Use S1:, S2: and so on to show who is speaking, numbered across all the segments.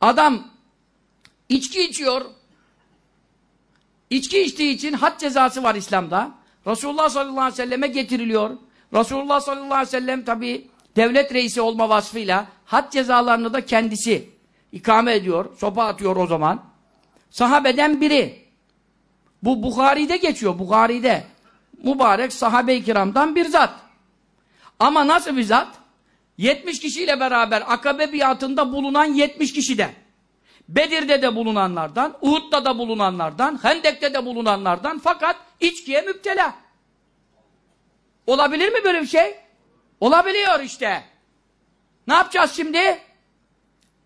S1: Adam içki içiyor. İçki içtiği için had cezası var İslam'da. Resulullah sallallahu aleyhi ve selleme getiriliyor. Resulullah sallallahu aleyhi ve sellem tabi devlet reisi olma vasfıyla had cezalarını da kendisi ikame ediyor. Sopa atıyor o zaman. Sahabeden biri. Bu Bukhari'de geçiyor. Bukhari'de. Mübarek sahabe-i kiramdan bir zat. Ama nasıl bir zat? 70 kişiyle beraber akabe biatında bulunan 70 kişiden, Bedir'de de bulunanlardan, Uhud'da da bulunanlardan, Hendek'te de bulunanlardan fakat içkiye müptela. Olabilir mi böyle bir şey? Olabiliyor işte. Ne yapacağız şimdi?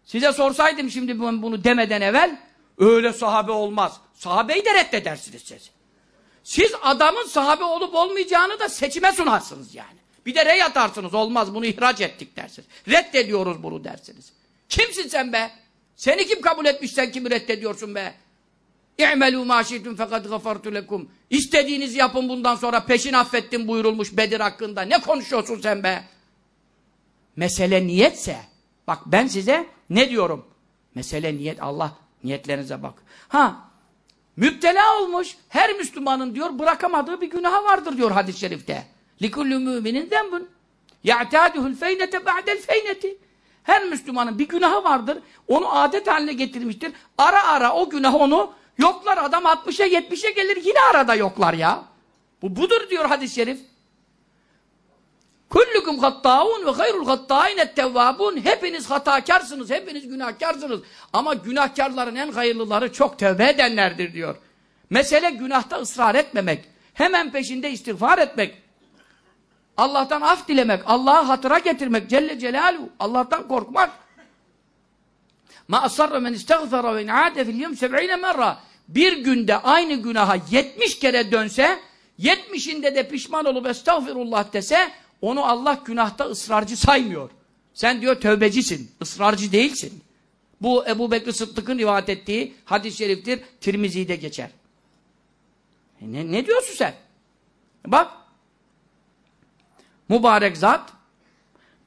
S1: Size sorsaydım şimdi bunu demeden evvel, öyle sahabe olmaz. Sahabeyi de reddedersiniz siz. Siz adamın sahabe olup olmayacağını da seçime sunarsınız yani. Bir de rey atarsınız. Olmaz bunu ihraç ettik dersiniz. Reddediyoruz bunu dersiniz. Kimsin sen be? Seni kim kabul etmiş sen kimi reddediyorsun be? İ'melû mâ şi'tum fekad gafartu lekum. İstediğiniz yapın bundan sonra peşin affettim buyurulmuş Bedir hakkında. Ne konuşuyorsun sen be? Mesele niyetse. Bak ben size ne diyorum? Mesele niyet. Allah niyetlerinize bak. Ha müptela olmuş her Müslümanın diyor bırakamadığı bir günahı vardır diyor hadis-i şerifte. لِكُلُّ مُؤْمِنِنْ ذَنْبٌ يَعْتَادُهُ الْفَيْنَةَ بَعْدَ الْفَيْنَةِ Her Müslümanın bir günahı vardır. Onu adet haline getirmiştir. Ara ara o günah onu yoklar. Adam 60'a 70'e gelir yine arada yoklar ya. Bu budur diyor hadis-i şerif. Kullukum hattaun ve hayrul hattain ettevvabun. Hepiniz hatakarsınız, hepiniz günahkarsınız. Ama günahkarların en hayırlıları çok tövbe edenlerdir diyor. Mesele günahta ısrar etmemek. Hemen peşinde istiğfar etmek. Allah'tan af dilemek, Allah'a hatıra getirmek, Celle Celaluhu, Allah'tan korkmak. Ma asarra men istiğfara ve in'ade fil yum 70 merra. Bir günde aynı günaha yetmiş kere dönse, yetmişinde de pişman olup estağfirullah dese, onu Allah günahta ısrarcı saymıyor. Sen diyor tövbecisin, ısrarcı değilsin. Bu Ebu Bekir Sıddık'ın rivayet ettiği hadis-i şeriftir, Tirmizi'de geçer. E ne, ne diyorsun sen? Bak, Mübarek zat.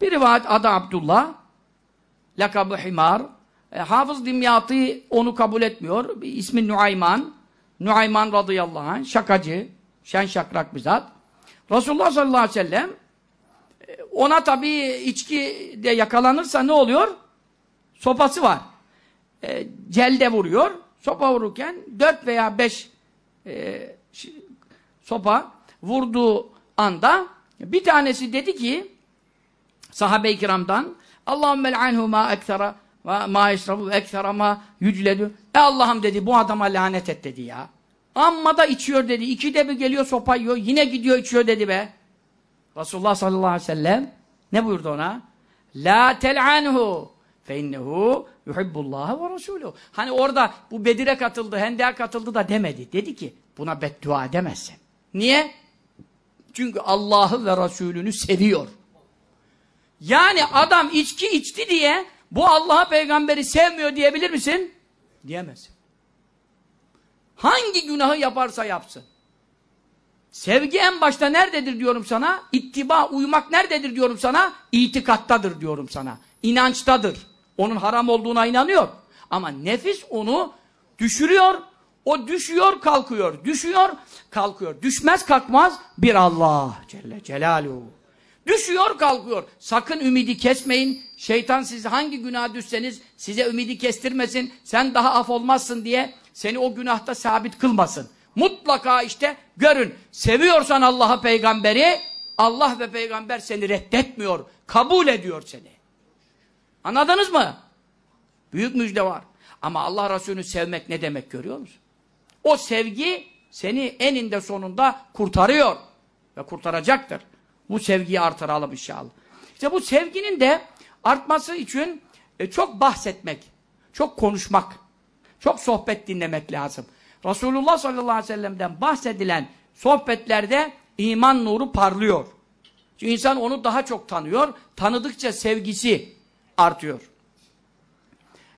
S1: Bir rivayet adı Abdullah. Lakabı Himar. E, Hafız Dimyati onu kabul etmiyor. Bir ismi Nuayman. Nuayman radıyallahu anh. Şakacı. Şen şakrak bir zat. Resulullah sallallahu aleyhi ve sellem e, ona tabi içki de yakalanırsa ne oluyor? Sopası var. E, celde vuruyor. Sopa vururken dört veya beş e, sopa vurduğu anda bir tanesi dedi ki sahabe-i kiramdan Allahümmel anhuma ekthara ve ma eşrabu ekthara ma yücledü. E Allah'ım dedi bu adama lanet et dedi ya. Amma da içiyor dedi. İkide bir geliyor sopa yiyor. Yine gidiyor içiyor dedi be. Resulullah sallallahu aleyhi ve sellem ne buyurdu ona? La tel'anhu fe innehu yuhibbullaha ve rasuluhu. Hani orada bu Bedir'e katıldı, Hendek'e katıldı da demedi. Dedi ki buna beddua edemezsin. Niye? Çünkü Allah'ı ve Resulünü seviyor. Yani adam içki içti diye bu Allah'a peygamberi sevmiyor diyebilir misin? Diyemez. Hangi günahı yaparsa yapsın. Sevgi en başta nerededir diyorum sana? İttiba, uymak nerededir diyorum sana? İtikattadır diyorum sana. İnançtadır. Onun haram olduğuna inanıyor. Ama nefis onu düşürüyor o düşüyor kalkıyor, düşüyor kalkıyor. Düşmez kalkmaz bir Allah Celle Celaluhu. Düşüyor kalkıyor. Sakın ümidi kesmeyin. Şeytan siz hangi günah düşseniz size ümidi kestirmesin. Sen daha af olmazsın diye seni o günahta sabit kılmasın. Mutlaka işte görün. Seviyorsan Allah'a peygamberi Allah ve peygamber seni reddetmiyor. Kabul ediyor seni. Anladınız mı? Büyük müjde var. Ama Allah Resulü'nü sevmek ne demek görüyor musun? O sevgi seni eninde sonunda kurtarıyor ve kurtaracaktır. Bu sevgiyi artıralım inşallah. İşte bu sevginin de artması için e, çok bahsetmek, çok konuşmak, çok sohbet dinlemek lazım. Resulullah sallallahu aleyhi ve sellem'den bahsedilen sohbetlerde iman nuru parlıyor. Çünkü insan onu daha çok tanıyor. Tanıdıkça sevgisi artıyor.